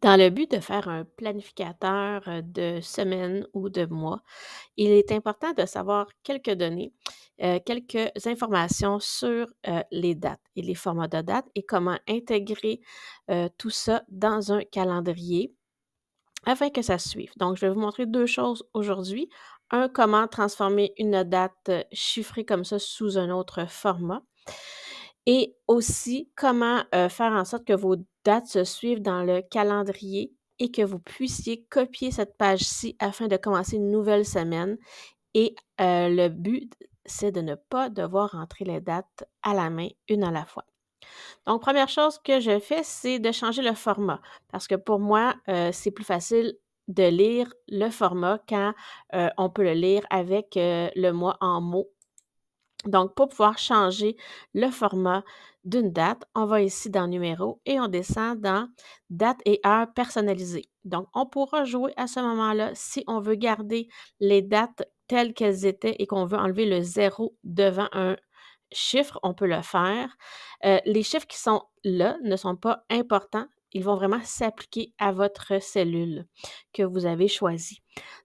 Dans le but de faire un planificateur de semaine ou de mois, il est important de savoir quelques données, quelques informations sur les dates et les formats de dates et comment intégrer tout ça dans un calendrier afin que ça suive. Donc, je vais vous montrer deux choses aujourd'hui. Un, comment transformer une date chiffrée comme ça sous un autre format. Et aussi, comment faire en sorte que vos dates se suivent dans le calendrier et que vous puissiez copier cette page-ci afin de commencer une nouvelle semaine. Et euh, le but, c'est de ne pas devoir entrer les dates à la main, une à la fois. Donc, première chose que je fais, c'est de changer le format parce que pour moi, euh, c'est plus facile de lire le format quand euh, on peut le lire avec le mois en mots. Donc, pour pouvoir changer le format, d'une date, on va ici dans numéro et on descend dans date et heure personnalisée. Donc, on pourra jouer à ce moment-là si on veut garder les dates telles qu'elles étaient et qu'on veut enlever le zéro devant un chiffre, on peut le faire. Euh, les chiffres qui sont là ne sont pas importants ils vont vraiment s'appliquer à votre cellule que vous avez choisie.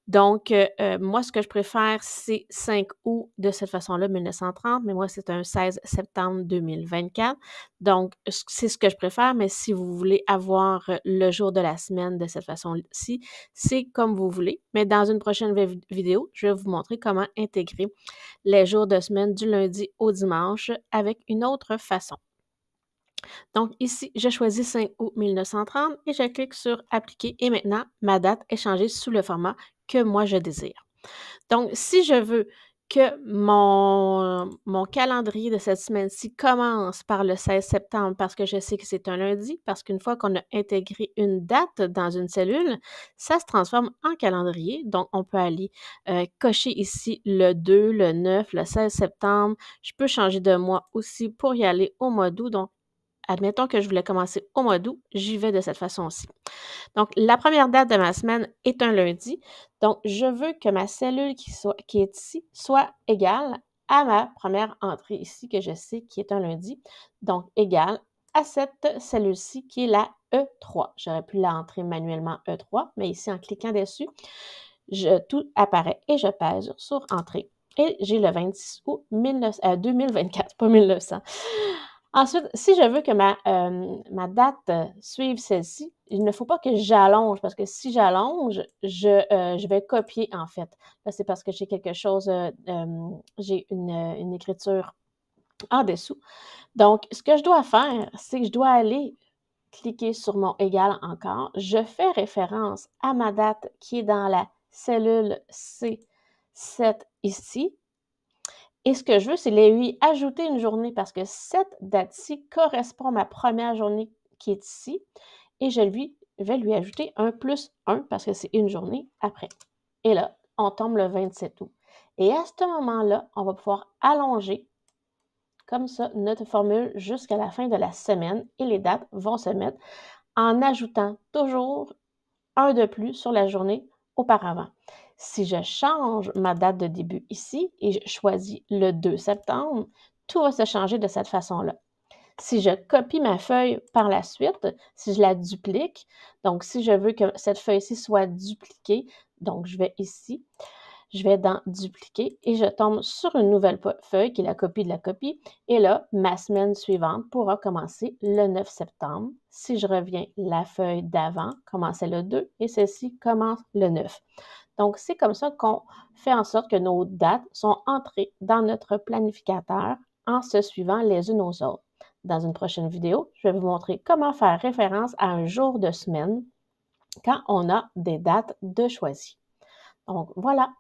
Donc, euh, euh, moi, ce que je préfère, c'est 5 août de cette façon-là, 1930, mais moi, c'est un 16 septembre 2024. Donc, c'est ce que je préfère, mais si vous voulez avoir euh, le jour de la semaine de cette façon-ci, c'est comme vous voulez. Mais dans une prochaine vidéo, je vais vous montrer comment intégrer les jours de semaine du lundi au dimanche avec une autre façon. Donc ici, je choisis 5 août 1930 et je clique sur Appliquer et maintenant, ma date est changée sous le format que moi je désire. Donc si je veux que mon, calendrier de cette semaine-ci commence par le 16 septembre parce que je sais que c'est un lundi, parce qu'une fois qu'on a intégré une date dans une cellule, ça se transforme en calendrier. Donc, on peut aller euh, cocher ici le 2, le 9, le 16 septembre. Je peux changer de mois aussi pour y aller au mois d'août. Donc, admettons que je voulais commencer au mois d'août, j'y vais de cette façon-ci. Donc, la première date de ma semaine est un lundi. Donc, je veux que ma cellule qui, est ici soit égale à ma première entrée ici, que je sais qui est un lundi. Donc, égale à cette cellule-ci qui est la E3. J'aurais pu l'entrer manuellement E3, mais ici, en cliquant dessus, tout apparaît et je pèse sur Entrée. Et j'ai le 26 août 19, 2024, euh, pas 1900. Ensuite, si je veux que ma, euh, date euh, suive celle-ci, il ne faut pas que j'allonge, parce que si j'allonge, je, euh, vais copier en fait. c'est parce que j'ai quelque chose, j'ai une, une, écriture en dessous. Donc, ce que je dois faire, c'est que je dois aller cliquer sur mon égal encore. Je fais référence à ma date qui est dans la cellule C7 ici. Et ce que je veux, c'est lui ajouter une journée parce que cette date-ci correspond à ma première journée qui est ici. Et je lui, vais lui ajouter un plus un parce que c'est une journée après. Et là, on tombe le 27 août. Et à ce moment-là, on va pouvoir allonger comme ça notre formule jusqu'à la fin de la semaine et les dates vont se mettre en ajoutant toujours un de plus sur la journée auparavant. Si je change ma date de début ici et je choisis le 2 septembre, tout va se changer de cette façon-là. Si je copie ma feuille par la suite, si je la duplique, donc si je veux que cette feuille-ci soit dupliquée, donc je vais ici, je vais dans dupliquer et je tombe sur une nouvelle feuille qui est la copie de la copie. Et là, ma semaine suivante pourra commencer le 9 septembre. Si je reviens, la feuille d'avant commençait le 2 et celle-ci commence le 9. Donc, c'est comme ça qu'on fait en sorte que nos dates sont entrées dans notre planificateur en se suivant les unes aux autres. Dans une prochaine vidéo, je vais vous montrer comment faire référence à un jour de semaine quand on a des dates de choisie. Donc, voilà,